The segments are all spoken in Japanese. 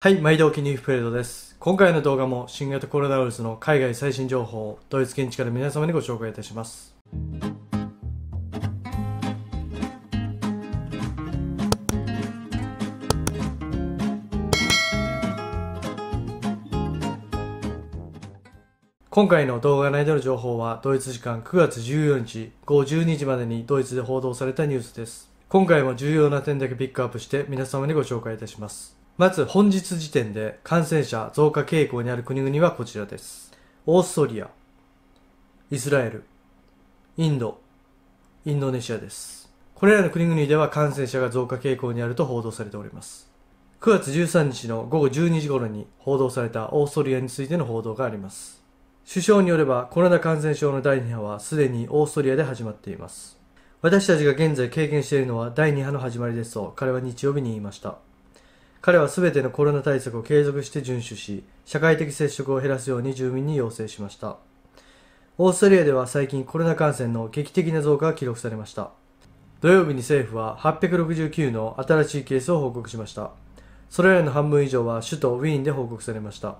はい、毎度お気に入りプレートです。今回の動画も新型コロナウイルスの海外最新情報をドイツ現地から皆様にご紹介いたします。今回の動画内での情報はドイツ時間9月14日午後12時までにドイツで報道されたニュースです。今回も重要な点だけピックアップして皆様にご紹介いたします。まず本日時点で感染者増加傾向にある国々はこちらです。オーストリア、イスラエル、インド、インドネシアです。これらの国々では感染者が増加傾向にあると報道されております。9月13日の午後12時頃に報道されたオーストリアについての報道があります。首相によればコロナ感染症の第2波はすでにオーストリアで始まっています。私たちが現在経験しているのは第2波の始まりですと彼は日曜日に言いました。彼はすべてのコロナ対策を継続して遵守し、社会的接触を減らすように住民に要請しました。オーストリアでは最近コロナ感染の劇的な増加が記録されました。土曜日に政府は869の新しいケースを報告しました。それらの半分以上は首都ウィーンで報告されました。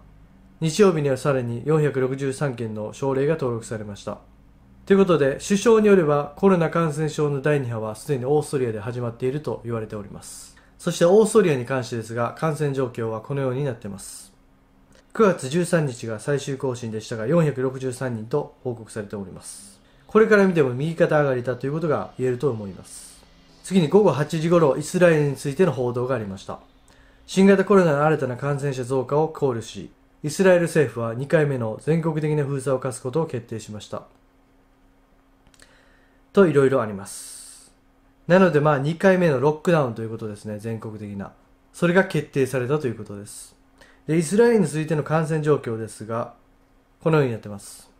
日曜日にはさらに463件の症例が登録されました。ということで、首相によればコロナ感染症の第2波はすでにオーストリアで始まっていると言われております。そしてオーストリアに関してですが、感染状況はこのようになっています。9月13日が最終更新でしたが、463人と報告されております。これから見ても右肩上がりだということが言えると思います。次に午後8時頃、イスラエルについての報道がありました。新型コロナの新たな感染者増加を考慮し、イスラエル政府は2回目の全国的な封鎖を課すことを決定しました。といろいろあります。なのでまあ2回目のロックダウンということですね、全国的な。それが決定されたということです。で、イスラエルについての感染状況ですが、このようになってます。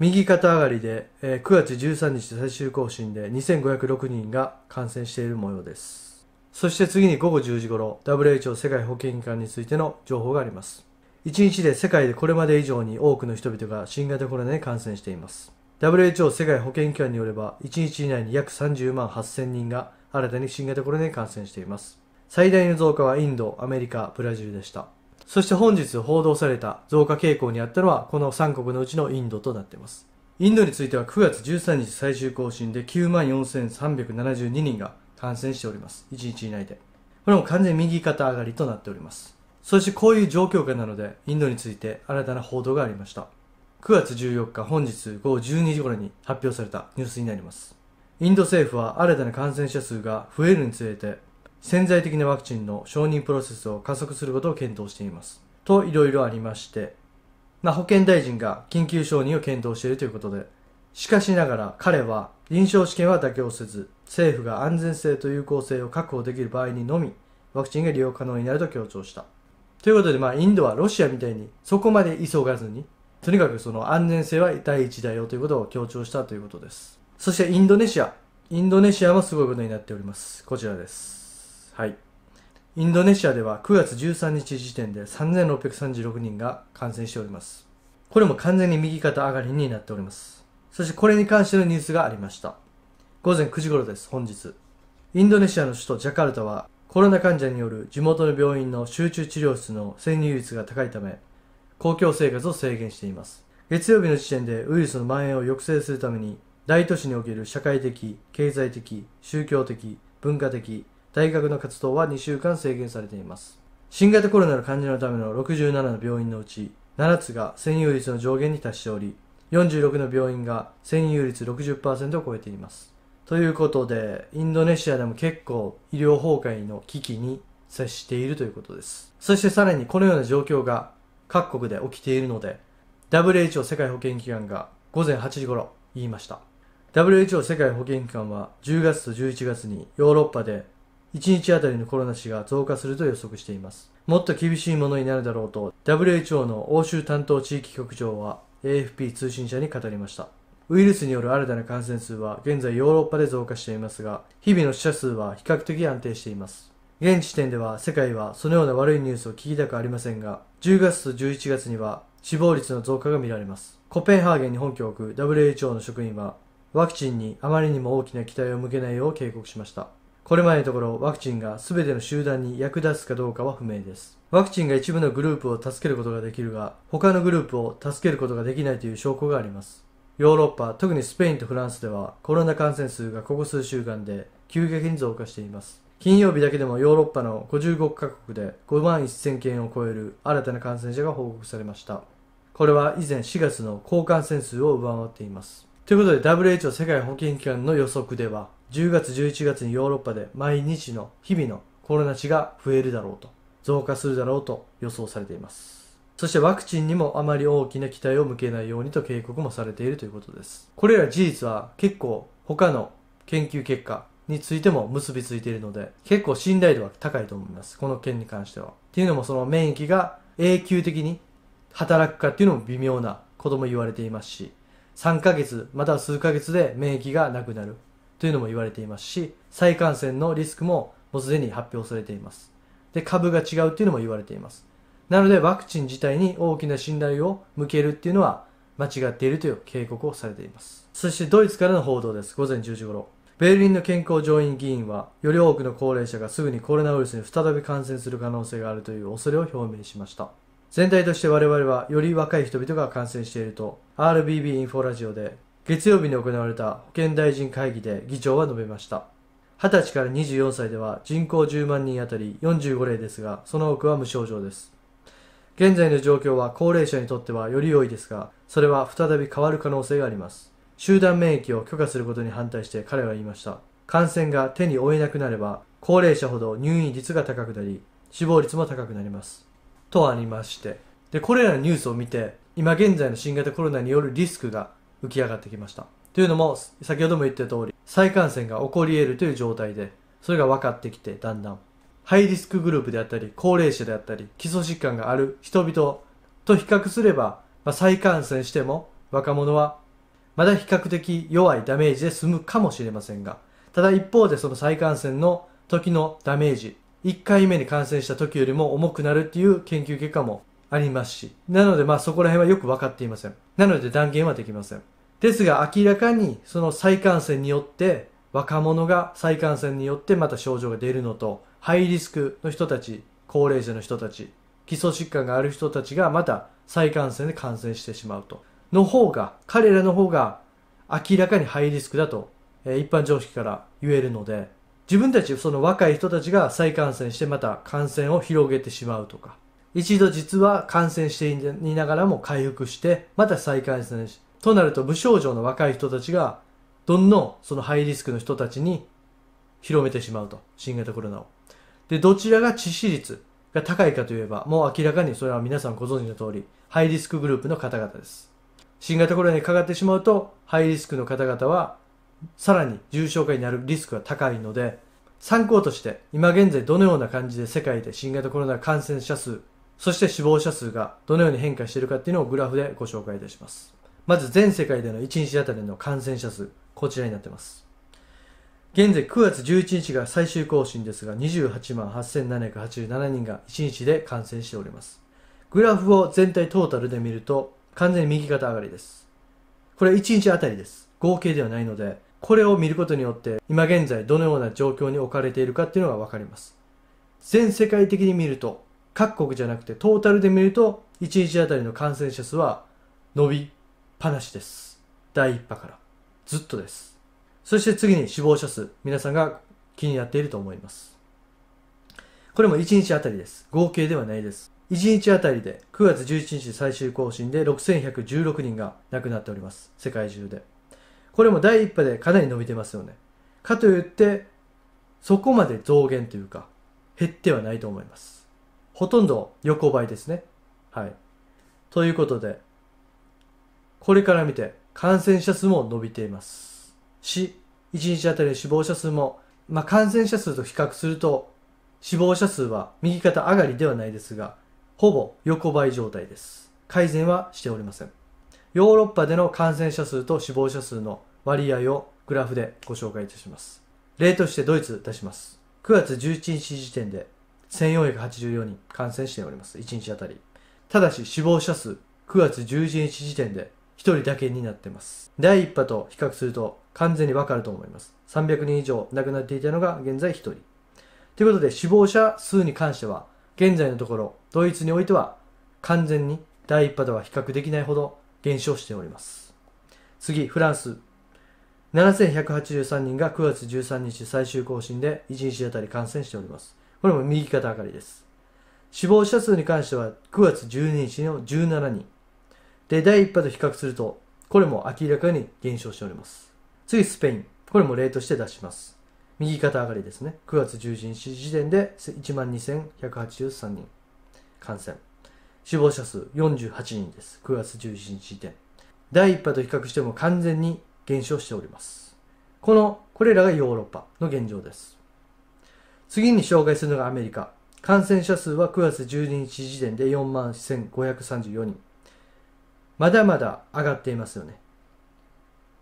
右肩上がりで、えー、9月13日最終更新で2506人が感染している模様です。そして次に午後10時頃、WHO 世界保健機関についての情報があります。1日で世界でこれまで以上に多くの人々が新型コロナに感染しています。WHO 世界保健機関によれば、1日以内に約30万8000人が新たに新型コロナに感染しています。最大の増加はインド、アメリカ、ブラジルでした。そして本日報道された増加傾向にあったのは、この3国のうちのインドとなっています。インドについては9月13日最終更新で94,372人が感染しております。1日以内で。これも完全右肩上がりとなっております。そしてこういう状況下なので、インドについて新たな報道がありました。9月14日本日午後12時頃に発表されたニュースになります。インド政府は新たな感染者数が増えるにつれて、潜在的なワクチンの承認プロセスを加速することを検討しています。といろいろありまして、まあ、保健大臣が緊急承認を検討しているということで、しかしながら彼は臨床試験は妥協せず、政府が安全性と有効性を確保できる場合にのみ、ワクチンが利用可能になると強調した。ということで、まあ、インドはロシアみたいにそこまで急がずにとにかくその安全性は第一だよということを強調したということです。そしてインドネシア。インドネシアもすごいことになっております。こちらです。はい。インドネシアでは9月13日時点で3636人が感染しております。これも完全に右肩上がりになっております。そしてこれに関してのニュースがありました。午前9時頃です、本日。インドネシアの首都ジャカルタはコロナ患者による地元の病院の集中治療室の潜入率が高いため公共生活を制限しています。月曜日の時点でウイルスの蔓延を抑制するために、大都市における社会的、経済的、宗教的、文化的、大学の活動は2週間制限されています。新型コロナの患者のための67の病院のうち、7つが占有率の上限に達しており、46の病院が占有率60%を超えています。ということで、インドネシアでも結構医療崩壊の危機に接しているということです。そしてさらにこのような状況が各国で起きているので、WHO 世界保健機関が午前8時頃言いました。WHO 世界保健機関は10月と11月にヨーロッパで1日あたりのコロナ死が増加すると予測しています。もっと厳しいものになるだろうと WHO の欧州担当地域局長は AFP 通信社に語りました。ウイルスによる新たな感染数は現在ヨーロッパで増加していますが、日々の死者数は比較的安定しています。現時点では世界はそのような悪いニュースを聞きたくありませんが、10月と11月には死亡率の増加が見られます。コペンハーゲンに本拠を置く WHO の職員は、ワクチンにあまりにも大きな期待を向けないよう警告しました。これまでのところワクチンが全ての集団に役立つかどうかは不明です。ワクチンが一部のグループを助けることができるが、他のグループを助けることができないという証拠があります。ヨーロッパ、特にスペインとフランスではコロナ感染数がここ数週間で急激に増加しています。金曜日だけでもヨーロッパの55カ国で5万1000件を超える新たな感染者が報告されました。これは以前4月の交換戦数を上回っています。ということで WHO 世界保健機関の予測では10月11月にヨーロッパで毎日の日々のコロナ死が増えるだろうと増加するだろうと予想されていますそしてワクチンにもあまり大きな期待を向けないようにと警告もされているということですこれら事実は結構他の研究結果についても結びついているので、結構信頼度は高いと思います。この件に関しては。っていうのもその免疫が永久的に働くかっていうのも微妙なことも言われていますし、3ヶ月または数ヶ月で免疫がなくなるというのも言われていますし、再感染のリスクももうすでに発表されています。で、株が違うっていうのも言われています。なのでワクチン自体に大きな信頼を向けるっていうのは間違っているという警告をされています。そしてドイツからの報道です。午前10時頃。ベルリンの健康上院議員は、より多くの高齢者がすぐにコロナウイルスに再び感染する可能性があるという恐れを表明しました。全体として我々は、より若い人々が感染していると、RBB インフォラジオで、月曜日に行われた保健大臣会議で議長は述べました。20歳から24歳では人口10万人あたり45例ですが、その多くは無症状です。現在の状況は高齢者にとってはより良いですが、それは再び変わる可能性があります。集団免疫を許可することに反対して彼は言いました。感染が手に負えなくなれば、高齢者ほど入院率が高くなり、死亡率も高くなります。とありまして。で、これらのニュースを見て、今現在の新型コロナによるリスクが浮き上がってきました。というのも、先ほども言った通り、再感染が起こり得るという状態で、それが分かってきて、だんだん。ハイリスクグループであったり、高齢者であったり、基礎疾患がある人々と比較すれば、まあ、再感染しても若者はまだ比較的弱いダメージで済むかもしれませんが、ただ一方でその再感染の時のダメージ、1回目に感染した時よりも重くなるっていう研究結果もありますし、なのでまあそこら辺はよく分かっていません。なので断言はできません。ですが明らかにその再感染によって若者が再感染によってまた症状が出るのと、ハイリスクの人たち、高齢者の人たち、基礎疾患がある人たちがまた再感染で感染してしまうと。の方が、彼らの方が明らかにハイリスクだと、え一般常識から言えるので、自分たち、その若い人たちが再感染してまた感染を広げてしまうとか、一度実は感染していながらも回復して、また再感染し、となると無症状の若い人たちが、どんどんそのハイリスクの人たちに広めてしまうと、新型コロナを。で、どちらが致死率が高いかといえば、もう明らかにそれは皆さんご存知の通り、ハイリスクグループの方々です。新型コロナにかかってしまうと、ハイリスクの方々は、さらに重症化になるリスクが高いので、参考として、今現在どのような感じで世界で新型コロナ感染者数、そして死亡者数がどのように変化しているかっていうのをグラフでご紹介いたします。まず全世界での1日あたりの感染者数、こちらになってます。現在9月11日が最終更新ですが、28万8787人が1日で感染しております。グラフを全体トータルで見ると、完全に右肩上がりです。これは1日あたりです。合計ではないので、これを見ることによって今現在どのような状況に置かれているかっていうのがわかります。全世界的に見ると、各国じゃなくてトータルで見ると、1日あたりの感染者数は伸びっぱなしです。第1波から。ずっとです。そして次に死亡者数。皆さんが気になっていると思います。これも1日あたりです。合計ではないです。1日あたりで9月11日最終更新で6116人が亡くなっております。世界中で。これも第1波でかなり伸びてますよね。かといって、そこまで増減というか、減ってはないと思います。ほとんど横ばいですね。はい。ということで、これから見て感染者数も伸びています。し、1日あたりの死亡者数も、まあ、感染者数と比較すると、死亡者数は右肩上がりではないですが、ほぼ横ばい状態です。改善はしておりません。ヨーロッパでの感染者数と死亡者数の割合をグラフでご紹介いたします。例としてドイツ出します。9月11日時点で1484人感染しております。1日あたり。ただし死亡者数9月11日時点で1人だけになっています。第1波と比較すると完全にわかると思います。300人以上亡くなっていたのが現在1人。ということで死亡者数に関しては現在のところ、ドイツにおいては完全に第1波とは比較できないほど減少しております。次、フランス。7183人が9月13日最終更新で1日あたり感染しております。これも右肩上がりです。死亡者数に関しては9月12日の17人。で、第1波と比較すると、これも明らかに減少しております。次、スペイン。これも例として出します。右肩上がりですね。9月11日時点で12,183人感染。死亡者数48人です。9月11日時点。第1波と比較しても完全に減少しております。この、これらがヨーロッパの現状です。次に紹介するのがアメリカ。感染者数は9月12日時点で41,534人。まだまだ上がっていますよね。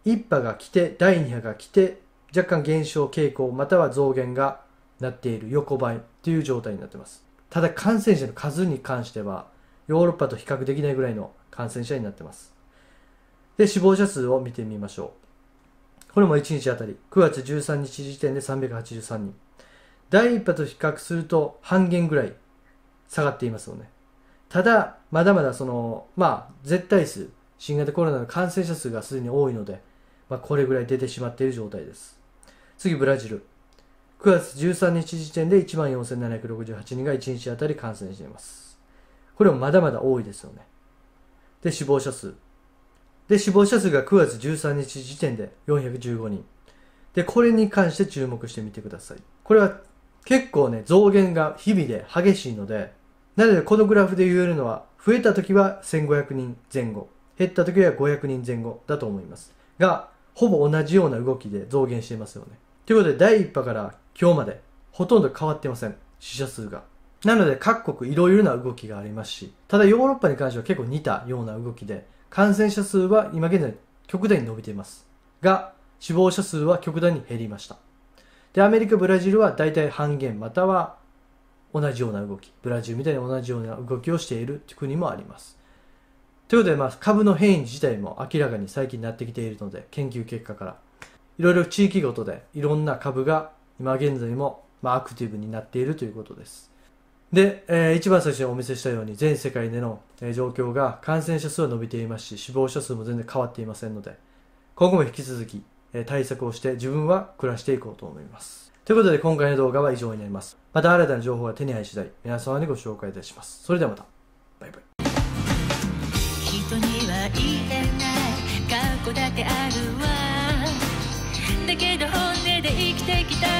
1波が来て、第2波が来て、若干減少傾向または増減がなっている横ばいという状態になっています。ただ感染者の数に関してはヨーロッパと比較できないぐらいの感染者になっています。で、死亡者数を見てみましょう。これも1日あたり9月13日時点で383人。第1波と比較すると半減ぐらい下がっていますよね。ただ、まだまだその、まあ、絶対数、新型コロナの感染者数がすでに多いので、まあ、これぐらい出てしまっている状態です。次、ブラジル。9月13日時点で14,768人が1日あたり感染しています。これもまだまだ多いですよね。で、死亡者数。で、死亡者数が9月13日時点で415人。で、これに関して注目してみてください。これは結構ね、増減が日々で激しいので、なのでこのグラフで言えるのは、増えた時は1500人前後、減った時は500人前後だと思います。が、ほぼ同じような動きで増減していますよね。ということで、第1波から今日まで、ほとんど変わってません。死者数が。なので、各国いろいろな動きがありますし、ただヨーロッパに関しては結構似たような動きで、感染者数は今現在極端に伸びています。が、死亡者数は極端に減りました。で、アメリカ、ブラジルは大体半減または同じような動き、ブラジルみたいに同じような動きをしているという国もあります。ということで、まあ、株の変異自体も明らかに最近になってきているので、研究結果からいろいろ地域ごとでいろんな株が今現在も、まアクティブになっているということです。で、えー、一番最初にお見せしたように全世界での、え状況が感染者数は伸びていますし死亡者数も全然変わっていませんので今後も引き続き、え対策をして自分は暮らしていこうと思います。ということで今回の動画は以上になります。また新たな情報が手に入り次第皆様にご紹介いたします。それではまた。バイバイ。人にはない過去だあるで生きてきた